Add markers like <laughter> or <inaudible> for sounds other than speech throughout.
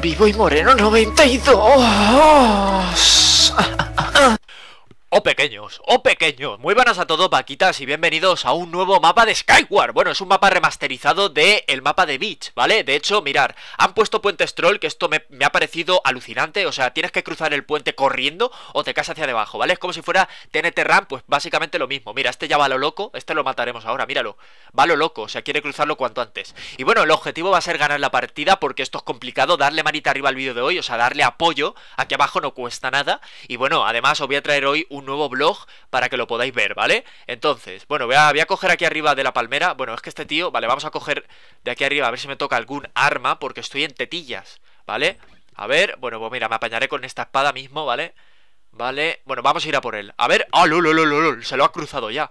Vivo y Moreno 92. Oh pequeños, o pequeños, muy buenas a todos paquitas y bienvenidos a un nuevo mapa de Skyward Bueno, es un mapa remasterizado del el mapa de Beach, ¿vale? De hecho, mirar, han puesto puentes troll, que esto me, ha parecido alucinante O sea, tienes que cruzar el puente corriendo o te caes hacia debajo, ¿vale? Es como si fuera TNT Ram, pues básicamente lo mismo Mira, este ya va lo loco, este lo mataremos ahora, míralo Va lo loco, o sea, quiere cruzarlo cuanto antes Y bueno, el objetivo va a ser ganar la partida porque esto es complicado Darle manita arriba al vídeo de hoy, o sea, darle apoyo, aquí abajo no cuesta nada Y bueno, además os voy a traer hoy un nuevo blog para que lo podáis ver, ¿vale? Entonces, bueno, voy a, coger aquí arriba de la palmera. Bueno, es que este tío, vale, vamos a coger de aquí arriba a ver si me toca algún arma porque estoy en tetillas, ¿vale? A ver, bueno, pues mira, me apañaré con esta espada mismo, ¿vale? Vale, bueno, vamos a ir a por él. A ver, ¡ah, Se lo ha cruzado ya.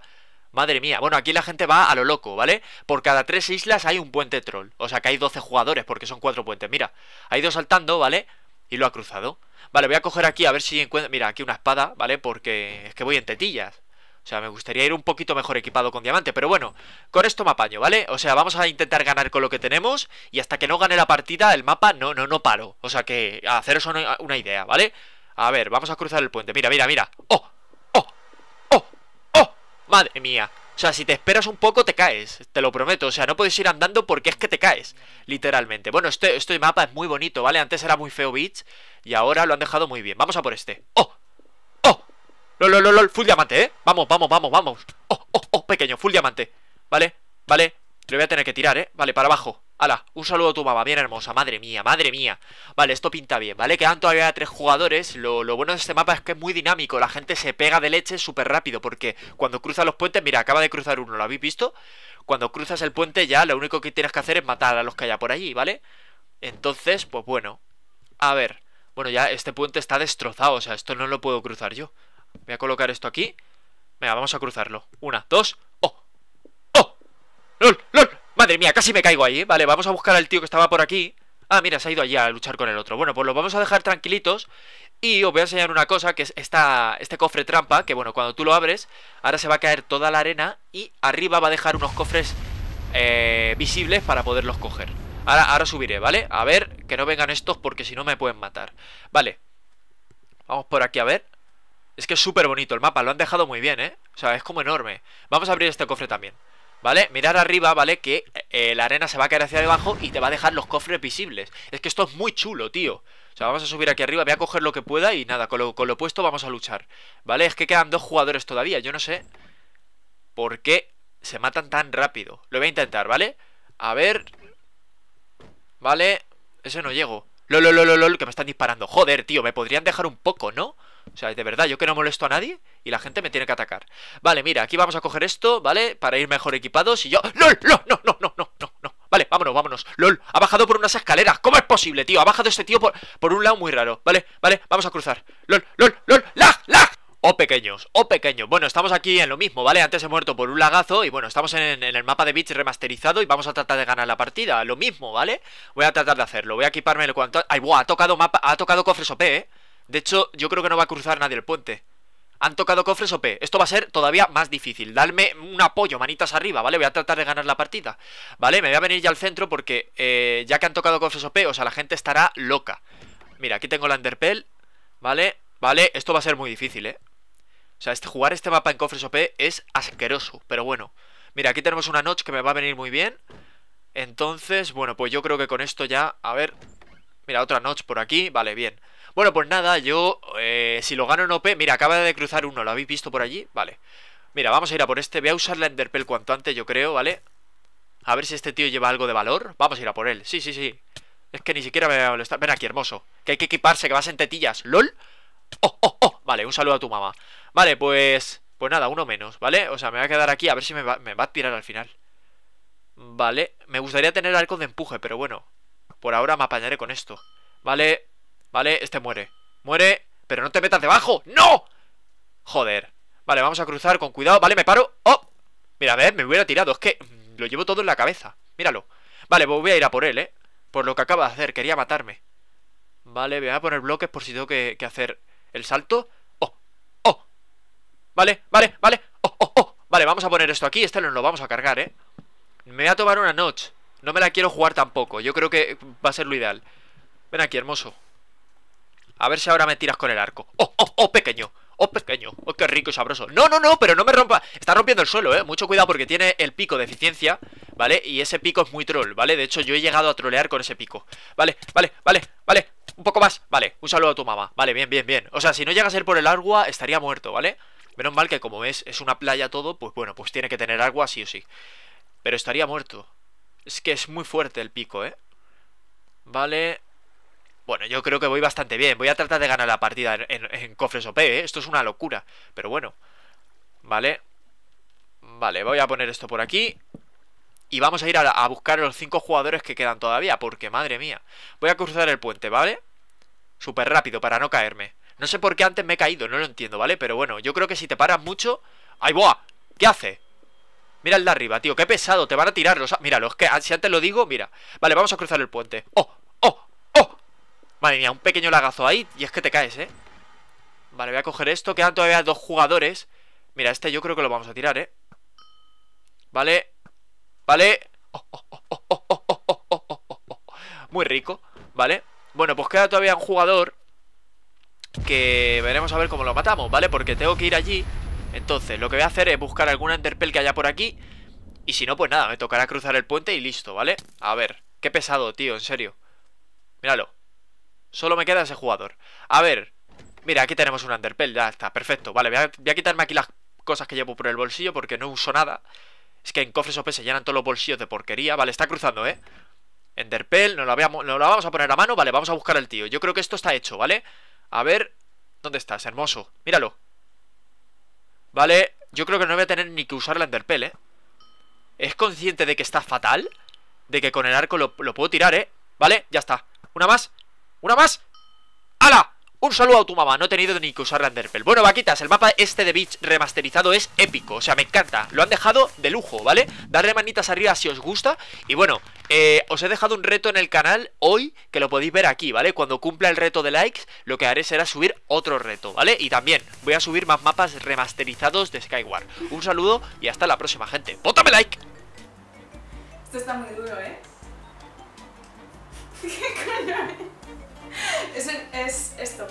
Madre mía, bueno, aquí la gente va a lo loco, ¿vale? Por cada tres islas hay un puente troll. O sea que hay 12 jugadores, porque son cuatro puentes. Mira, ha ido saltando, ¿vale? vale y lo ha cruzado. Vale, voy a coger aquí a ver si encuentro... Mira, aquí una espada, ¿vale? Porque es que voy en tetillas. O sea, me gustaría ir un poquito mejor equipado con diamante, pero bueno, con esto me apaño, ¿vale? O sea, vamos a intentar ganar con lo que tenemos y hasta que no gane la partida, el mapa, no, no, no paro. O sea, que haceros una, una idea, ¿vale? A ver, vamos a cruzar el puente. Mira, mira, mira. ¡Oh! ¡Oh! ¡Oh! ¡Oh! ¡Madre mía! O sea, si te esperas un poco te caes, te lo prometo. O sea, no puedes ir andando porque es que te caes, literalmente. Bueno, este, este mapa es muy bonito, ¿vale? Antes era muy feo bitch y ahora lo han dejado muy bien. Vamos a por este. ¡Oh! ¡Oh! ¡Lol, lo, Full diamante, ¿eh? Vamos, vamos, vamos, vamos. ¡Oh, oh, oh! Pequeño, full diamante. ¿Vale? ¿Vale? Te lo voy a tener que tirar, ¿eh? Vale, para abajo. ¡Hala! un saludo a tu mamá, bien hermosa, madre mía, madre mía Vale, esto pinta bien, ¿vale? Quedan todavía tres jugadores lo, bueno de este mapa es que es muy dinámico La gente se pega de leche súper rápido Porque cuando cruzas los puentes, mira, acaba de cruzar uno ¿Lo habéis visto? Cuando cruzas el puente ya lo único que tienes que hacer es matar a los que haya por allí, ¿vale? Entonces, pues bueno A ver, bueno ya este puente está destrozado O sea, esto no lo puedo cruzar yo Voy a colocar esto aquí Venga, vamos a cruzarlo Una, dos, ¡oh! ¡oh! ¡lol, lol! Madre mía, casi me caigo ahí. ¿eh? Vale, vamos a buscar al tío que estaba por aquí. Ah, mira, se ha ido allí a luchar con el otro. Bueno, pues los vamos a dejar tranquilitos. Y os voy a enseñar una cosa, que es este cofre trampa, que bueno, cuando tú lo abres, ahora se va a caer toda la arena y arriba va a dejar unos cofres eh, visibles para poderlos coger. Ahora, ahora subiré, ¿vale? A ver, que no vengan estos porque si no me pueden matar. Vale, vamos por aquí a ver. Es que es súper bonito el mapa, lo han dejado muy bien, ¿eh? O sea, es como enorme. Vamos a abrir este cofre también. ¿Vale? Mirar arriba, ¿vale? Que eh, la arena se va a caer hacia abajo y te va a dejar los cofres visibles Es que esto es muy chulo, tío o sea, vamos a subir aquí arriba, voy a coger lo que pueda y nada, con lo, puesto vamos a luchar ¿Vale? Es que quedan dos jugadores todavía, yo no sé por qué se matan tan rápido Lo voy a intentar, ¿vale? A ver... Vale, ese no llego lo, lo, lo, lo, que me están disparando Joder, tío, me podrían dejar un poco, ¿no? O sea, de verdad, yo que no molesto a nadie y la gente me tiene que atacar. Vale, mira, aquí vamos a coger esto, ¿vale? Para ir mejor equipados y yo... ¡Lol! ¡No, no, no, no, no, no! no. Vale, vámonos, vámonos. LOL, ha bajado por unas escaleras. ¿Cómo es posible, tío? Ha bajado este tío por, por un lado muy raro. Vale, vale, vamos a cruzar. LOL, LOL, LOL, lag, lag. O oh, pequeños, o oh, pequeños. Bueno, estamos aquí en lo mismo, ¿vale? Antes he muerto por un lagazo y bueno, estamos en, en, el mapa de Beach remasterizado y vamos a tratar de ganar la partida. Lo mismo, ¿vale? Voy a tratar de hacerlo. Voy a equiparme el cuanto... ¡Ay, buah! Ha tocado mapa... Ha tocado cofres OP, ¿eh? De hecho, yo creo que no va a cruzar nadie el puente. Han tocado cofres OP. Esto va a ser todavía más difícil. Darme un apoyo, manitas arriba, ¿vale? Voy a tratar de ganar la partida, ¿vale? Me voy a venir ya al centro porque eh, ya que han tocado cofres OP, o sea, la gente estará loca. Mira, aquí tengo la Underpell, ¿vale? Vale, esto va a ser muy difícil, ¿eh? O sea, este, jugar este mapa en cofres OP es asqueroso, pero bueno. Mira, aquí tenemos una Notch que me va a venir muy bien. Entonces, bueno, pues yo creo que con esto ya... A ver... Mira, otra Notch por aquí. Vale, bien. Bueno, pues nada, yo, eh, si lo gano en OP, mira, acaba de cruzar uno, ¿lo habéis visto por allí? Vale. Mira, vamos a ir a por este, voy a usar la Enderpell cuanto antes, yo creo, ¿vale? A ver si este tío lleva algo de valor. Vamos a ir a por él, sí, sí, sí. Es que ni siquiera me va a molestar. Ven aquí, hermoso. Que hay que equiparse, que vas en tetillas. ¡Lol! ¡Oh, oh, oh! Vale, un saludo a tu mamá. Vale, pues... Pues nada, uno menos, ¿vale? O sea, me voy a quedar aquí a ver si me va, me va a tirar al final. Vale, me gustaría tener algo de empuje, pero bueno. Por ahora me apañaré con esto. Vale, Vale, este muere Muere, pero no te metas debajo ¡No! Joder Vale, vamos a cruzar con cuidado Vale, me paro ¡Oh! Mira, a ver, me hubiera tirado Es que mm, lo llevo todo en la cabeza Míralo Vale, pues voy a ir a por él, ¿eh? Por lo que acaba de hacer Quería matarme Vale, voy a poner bloques por si tengo que, hacer el salto ¡Oh! ¡Oh! Vale, vale, vale ¡Oh, oh, oh! Vale, vamos a poner esto aquí Este nos lo vamos a cargar, ¿eh? Me voy a tomar una notch No me la quiero jugar tampoco Yo creo que va a ser lo ideal Ven aquí, hermoso a ver si ahora me tiras con el arco. ¡Oh, oh, oh, pequeño! ¡Oh, pequeño! ¡Oh, qué rico y sabroso! ¡No, no, no! Pero no me rompa... Está rompiendo el suelo, ¿eh? Mucho cuidado porque tiene el pico de eficiencia, ¿vale? Y ese pico es muy troll, ¿vale? De hecho, yo he llegado a trolear con ese pico. Vale, vale, vale, vale. Un poco más. Vale, un saludo a tu mamá. Vale, bien, bien, bien. O sea, si no llegas a ser por el agua, estaría muerto, ¿vale? Menos mal que como es, es una playa todo, pues bueno, pues tiene que tener agua sí o sí. Pero estaría muerto. Es que es muy fuerte el pico, ¿eh? Vale, bueno, yo creo que voy bastante bien. Voy a tratar de ganar la partida en, cofres OP, ¿eh? Esto es una locura. Pero bueno. Vale. Vale, voy a poner esto por aquí. Y vamos a ir a, buscar a los cinco jugadores que quedan todavía. Porque, madre mía. Voy a cruzar el puente, ¿vale? Súper rápido para no caerme. No sé por qué antes me he caído, no lo entiendo, ¿vale? Pero bueno, yo creo que si te paras mucho... ¡Ay, boa! ¿Qué hace? Mira el de arriba, tío, qué pesado, te van a tirar los... Mira, los que... Si antes lo digo, mira Vale, vamos a cruzar el puente ¡Oh! ¡Oh! Madre mía, un pequeño lagazo ahí y es que te caes, ¿eh? Vale, voy a coger esto. Quedan todavía dos jugadores. Mira, este yo creo que lo vamos a tirar, ¿eh? Vale. Vale. Muy rico, ¿vale? Bueno, pues queda todavía un jugador que veremos a ver cómo lo matamos, ¿vale? Porque tengo que ir allí. Entonces, lo que voy a hacer es buscar alguna Enderpel que haya por aquí. Y si no, pues nada, me tocará cruzar el puente y listo, ¿vale? A ver, qué pesado, tío, en serio. Míralo. Solo me queda ese jugador. A ver. Mira, aquí tenemos un underpel Ya está, perfecto. Vale, voy a, quitarme aquí las cosas que llevo por el bolsillo porque no uso nada. Es que en cofres OP se llenan todos los bolsillos de porquería. Vale, está cruzando, ¿eh? Enderpell, nos la, la vamos a poner a mano. Vale, vamos a buscar al tío. Yo creo que esto está hecho, ¿vale? A ver, ¿dónde estás? Hermoso. Míralo. Vale, yo creo que no voy a tener ni que usar el Enderpell, ¿eh? ¿Es consciente de que está fatal? De que con el arco lo, lo puedo tirar, ¿eh? Vale, ya está. Una más. Una más. ¡Hala! Un saludo a tu mamá, no he tenido ni que usar la Bueno, vaquitas, el mapa este de Beach remasterizado es épico, o sea, me encanta Lo han dejado de lujo, ¿vale? Darle manitas arriba si os gusta Y bueno, eh, os he dejado un reto en el canal hoy Que lo podéis ver aquí, ¿vale? Cuando cumpla el reto de likes, lo que haré será subir otro reto, ¿vale? Y también voy a subir más mapas remasterizados de Skyward Un saludo y hasta la próxima, gente ¡Pótame like! Esto está muy duro, ¿eh? <laughs> ¿Qué coño es, es esto.